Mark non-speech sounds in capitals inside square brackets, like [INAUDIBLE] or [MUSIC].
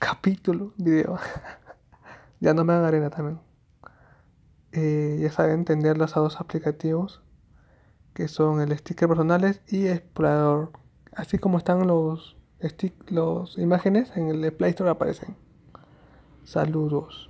capítulo, video. [LAUGHS] ya no me dan arena también. Eh, ya saben, tener los dos aplicativos que son el sticker personales y explorador. Así como están los, los imágenes en el Play Store aparecen. Saludos.